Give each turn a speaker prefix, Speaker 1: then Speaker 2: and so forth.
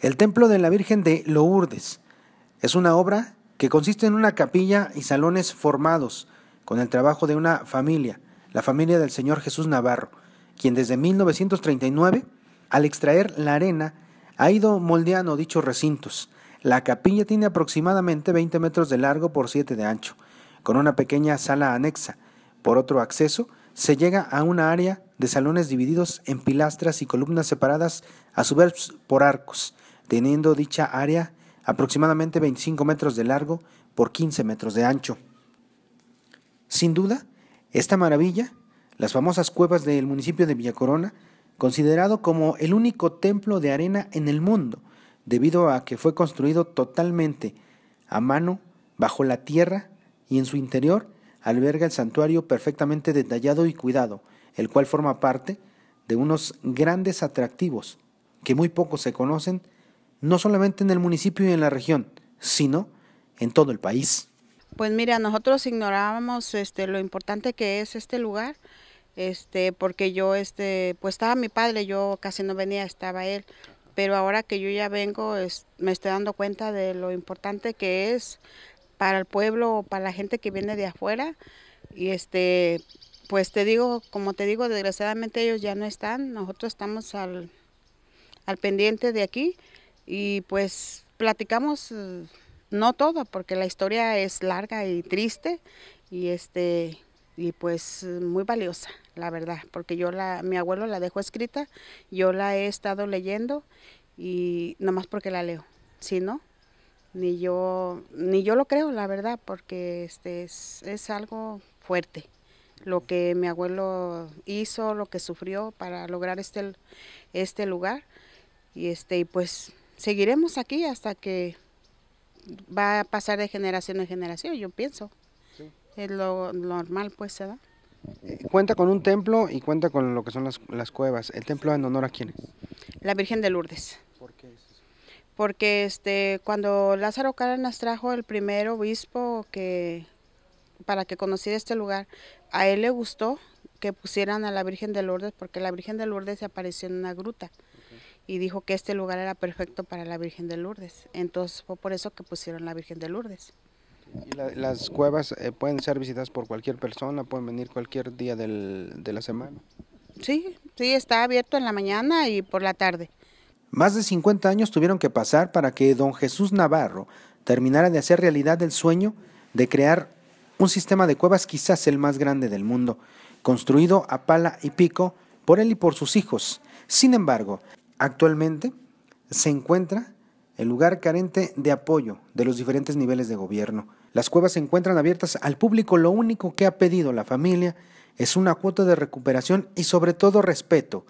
Speaker 1: El Templo de la Virgen de Lourdes es una obra que consiste en una capilla y salones formados con el trabajo de una familia, la familia del señor Jesús Navarro, quien desde 1939, al extraer la arena, ha ido moldeando dichos recintos. La capilla tiene aproximadamente 20 metros de largo por 7 de ancho, con una pequeña sala anexa. Por otro acceso, se llega a una área de salones divididos en pilastras y columnas separadas a su vez por arcos teniendo dicha área aproximadamente 25 metros de largo por 15 metros de ancho. Sin duda, esta maravilla, las famosas cuevas del municipio de Villacorona, considerado como el único templo de arena en el mundo, debido a que fue construido totalmente a mano bajo la tierra y en su interior alberga el santuario perfectamente detallado y cuidado, el cual forma parte de unos grandes atractivos que muy pocos se conocen no solamente en el municipio y en la región, sino en todo el país.
Speaker 2: Pues mira, nosotros ignorábamos este, lo importante que es este lugar, este, porque yo, este, pues estaba mi padre, yo casi no venía, estaba él, pero ahora que yo ya vengo, me estoy dando cuenta de lo importante que es para el pueblo, para la gente que viene de afuera, y este, pues te digo, como te digo, desgraciadamente ellos ya no están, nosotros estamos al, al pendiente de aquí, y pues platicamos eh, no todo porque la historia es larga y triste y este y pues muy valiosa la verdad porque yo la mi abuelo la dejó escrita yo la he estado leyendo y más porque la leo sino ni yo ni yo lo creo la verdad porque este es, algo fuerte lo que mi abuelo hizo lo que sufrió para lograr este este lugar y este y pues seguiremos aquí hasta que va a pasar de generación en generación, yo pienso. Es lo, normal, pues, se da.
Speaker 1: Eh, cuenta con un templo y cuenta con lo que son las, las cuevas. ¿El templo en honor a quién
Speaker 2: La Virgen de Lourdes. ¿Por qué Porque este, cuando Lázaro Cárdenas trajo el primer obispo que, para que conociera este lugar, a él le gustó que pusieran a la Virgen de Lourdes porque la Virgen de Lourdes se apareció en una gruta y dijo que este lugar era perfecto para la Virgen de Lourdes. Entonces fue por eso que pusieron la Virgen de Lourdes. las
Speaker 1: cuevas eh, pueden ser visitadas por cualquier persona? ¿Pueden venir cualquier día de la semana?
Speaker 2: Sí, sí, está abierto en la mañana y por la tarde.
Speaker 1: Más de 50 años tuvieron que pasar para que don Jesús Navarro terminara de hacer realidad el sueño de crear un sistema de cuevas quizás el más grande del mundo, construido a pala y pico por él y por sus hijos. Sin embargo, Actualmente se encuentra el lugar carente de apoyo de los diferentes niveles de gobierno. Las cuevas se encuentran abiertas al público. Lo único que ha pedido la familia es una cuota de recuperación y sobre todo respeto.